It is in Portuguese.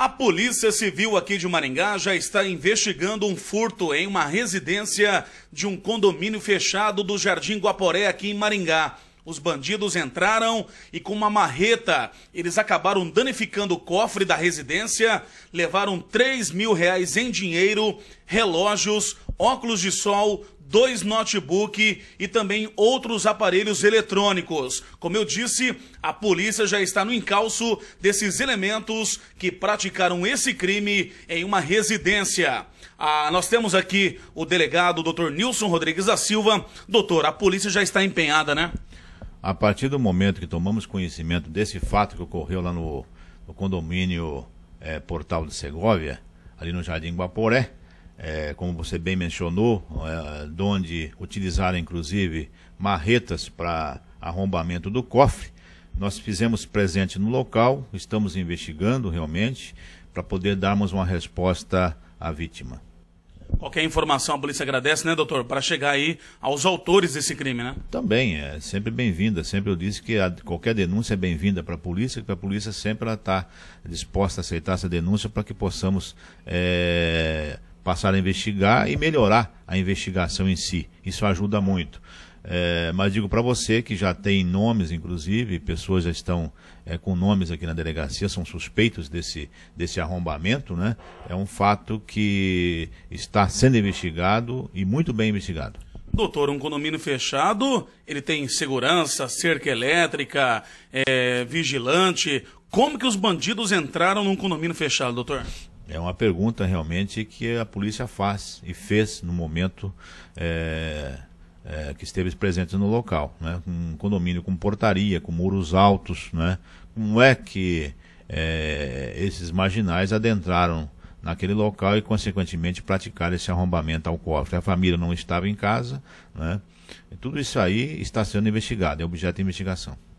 A Polícia Civil aqui de Maringá já está investigando um furto em uma residência de um condomínio fechado do Jardim Guaporé aqui em Maringá. Os bandidos entraram e com uma marreta eles acabaram danificando o cofre da residência, levaram 3 mil reais em dinheiro, relógios, óculos de sol, dois notebook e também outros aparelhos eletrônicos. Como eu disse, a polícia já está no encalço desses elementos que praticaram esse crime em uma residência. Ah, nós temos aqui o delegado, o Dr. Nilson Rodrigues da Silva. Doutor, a polícia já está empenhada, né? A partir do momento que tomamos conhecimento desse fato que ocorreu lá no, no condomínio é, Portal de Segóvia, ali no Jardim Guaporé, é, como você bem mencionou, é, onde utilizaram inclusive marretas para arrombamento do cofre. Nós fizemos presente no local, estamos investigando realmente para poder darmos uma resposta à vítima. Qualquer informação a polícia agradece, né, doutor? Para chegar aí aos autores desse crime, né? Também, é sempre bem-vinda. Sempre eu disse que a, qualquer denúncia é bem-vinda para a polícia, que a polícia sempre está disposta a aceitar essa denúncia para que possamos é, passar a investigar e melhorar a investigação em si. Isso ajuda muito. É, mas digo para você que já tem nomes, inclusive, pessoas já estão é, com nomes aqui na delegacia, são suspeitos desse, desse arrombamento, né? É um fato que está sendo investigado e muito bem investigado. Doutor, um condomínio fechado, ele tem segurança, cerca elétrica, é, vigilante. Como que os bandidos entraram num condomínio fechado, doutor? é uma pergunta realmente que a polícia faz e fez no momento é, é, que esteve presente no local. Né? Um condomínio com portaria, com muros altos. Né? Como é que é, esses marginais adentraram naquele local e, consequentemente, praticaram esse arrombamento ao cofre? A família não estava em casa. Né? Tudo isso aí está sendo investigado, é objeto de investigação.